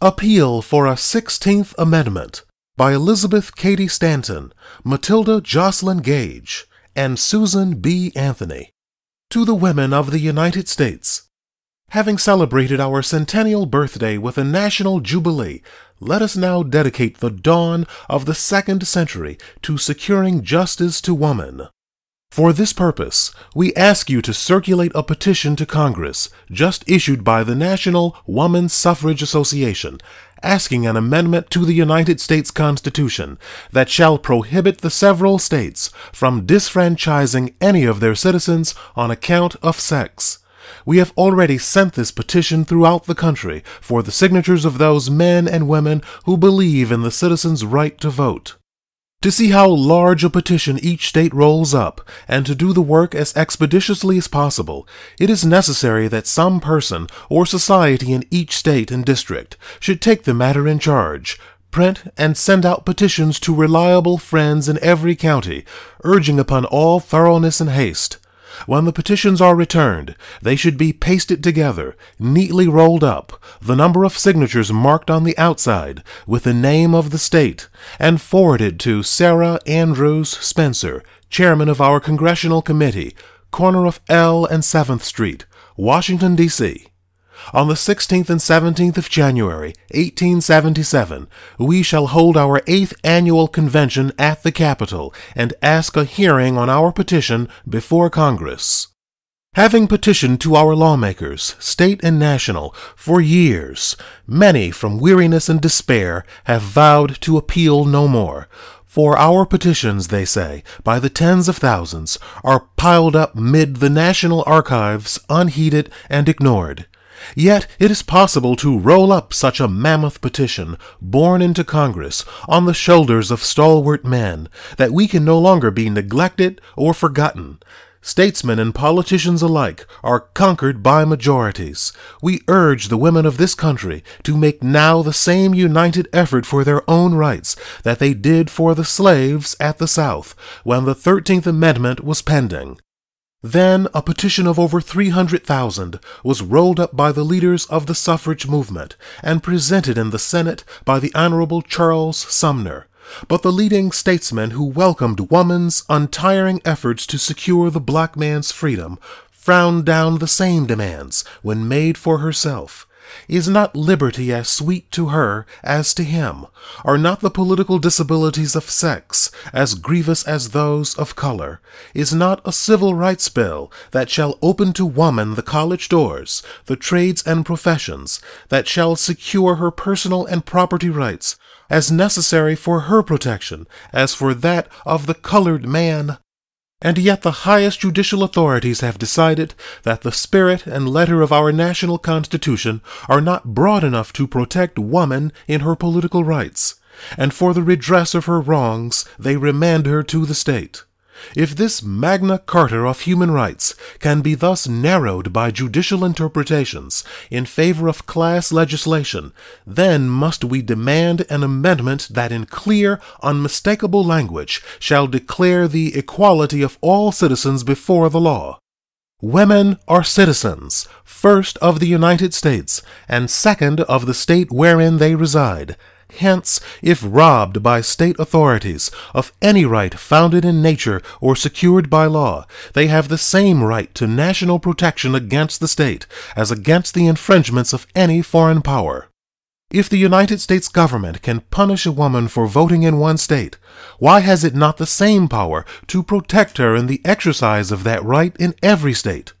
Appeal for a 16th Amendment by Elizabeth Cady Stanton, Matilda Jocelyn Gage, and Susan B. Anthony. To the women of the United States. Having celebrated our centennial birthday with a national jubilee, let us now dedicate the dawn of the second century to securing justice to woman. For this purpose, we ask you to circulate a petition to Congress just issued by the National Woman Suffrage Association asking an amendment to the United States Constitution that shall prohibit the several states from disfranchising any of their citizens on account of sex. We have already sent this petition throughout the country for the signatures of those men and women who believe in the citizen's right to vote to see how large a petition each state rolls up, and to do the work as expeditiously as possible, it is necessary that some person or society in each state and district should take the matter in charge, print and send out petitions to reliable friends in every county, urging upon all thoroughness and haste, when the petitions are returned, they should be pasted together, neatly rolled up, the number of signatures marked on the outside with the name of the state, and forwarded to Sarah Andrews Spencer, chairman of our Congressional Committee, corner of L and 7th Street, Washington, D.C. On the 16th and 17th of January, 1877, we shall hold our eighth annual convention at the Capitol and ask a hearing on our petition before Congress. Having petitioned to our lawmakers, state and national, for years, many from weariness and despair have vowed to appeal no more. For our petitions, they say, by the tens of thousands, are piled up mid the national archives unheeded and ignored. Yet it is possible to roll up such a mammoth petition, borne into Congress, on the shoulders of stalwart men, that we can no longer be neglected or forgotten. Statesmen and politicians alike are conquered by majorities. We urge the women of this country to make now the same united effort for their own rights that they did for the slaves at the South when the Thirteenth Amendment was pending. Then a petition of over 300,000 was rolled up by the leaders of the suffrage movement and presented in the Senate by the Honorable Charles Sumner. But the leading statesmen who welcomed woman's untiring efforts to secure the black man's freedom frowned down the same demands when made for herself. Is not liberty as sweet to her as to him? Are not the political disabilities of sex as grievous as those of color? Is not a civil rights bill that shall open to woman the college doors, the trades and professions, that shall secure her personal and property rights, as necessary for her protection as for that of the colored man? And yet the highest judicial authorities have decided that the spirit and letter of our national Constitution are not broad enough to protect woman in her political rights, and for the redress of her wrongs they remand her to the state. If this Magna Carta of human rights can be thus narrowed by judicial interpretations in favor of class legislation, then must we demand an amendment that in clear, unmistakable language shall declare the equality of all citizens before the law. Women are citizens, first of the United States, and second of the state wherein they reside, Hence, if robbed by state authorities of any right founded in nature or secured by law, they have the same right to national protection against the state as against the infringements of any foreign power. If the United States government can punish a woman for voting in one state, why has it not the same power to protect her in the exercise of that right in every state?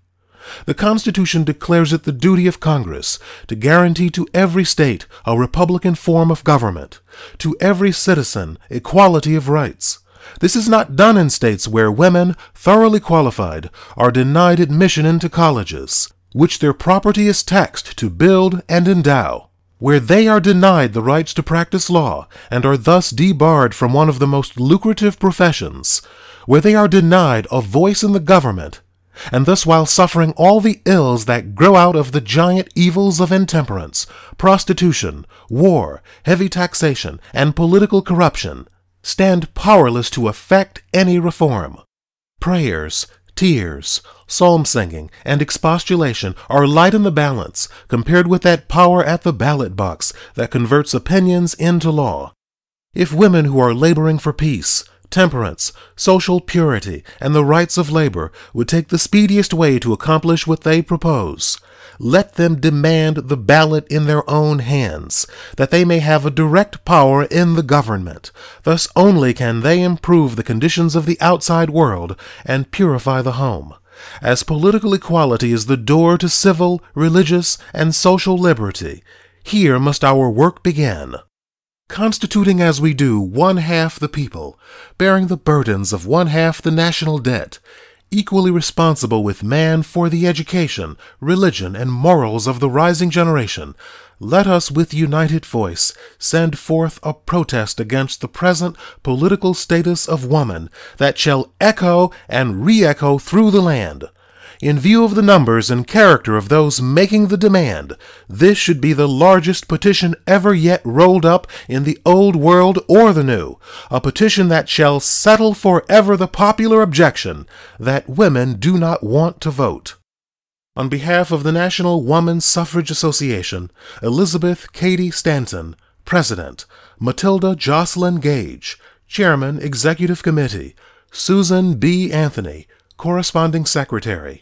The Constitution declares it the duty of Congress to guarantee to every state a republican form of government, to every citizen equality of rights. This is not done in states where women, thoroughly qualified, are denied admission into colleges, which their property is taxed to build and endow, where they are denied the rights to practice law and are thus debarred from one of the most lucrative professions, where they are denied a voice in the government and thus while suffering all the ills that grow out of the giant evils of intemperance, prostitution, war, heavy taxation, and political corruption, stand powerless to effect any reform. Prayers, tears, psalm singing, and expostulation are light in the balance compared with that power at the ballot box that converts opinions into law. If women who are laboring for peace, temperance, social purity, and the rights of labor would take the speediest way to accomplish what they propose. Let them demand the ballot in their own hands, that they may have a direct power in the government. Thus only can they improve the conditions of the outside world and purify the home as political equality is the door to civil, religious, and social liberty, here must our work begin constituting as we do one half the people, bearing the burdens of one half the national debt, equally responsible with man for the education, religion, and morals of the rising generation, let us with united voice send forth a protest against the present political status of woman that shall echo and re echo through the land in view of the numbers and character of those making the demand, this should be the largest petition ever yet rolled up in the old world or the new, a petition that shall settle forever the popular objection that women do not want to vote. On behalf of the National Woman Suffrage Association, Elizabeth Cady Stanton, President, Matilda Jocelyn Gage, Chairman, Executive Committee, Susan B. Anthony, Corresponding Secretary.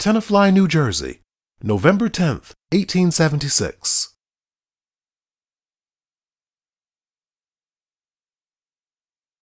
Tenafly, New Jersey, November 10, 1876.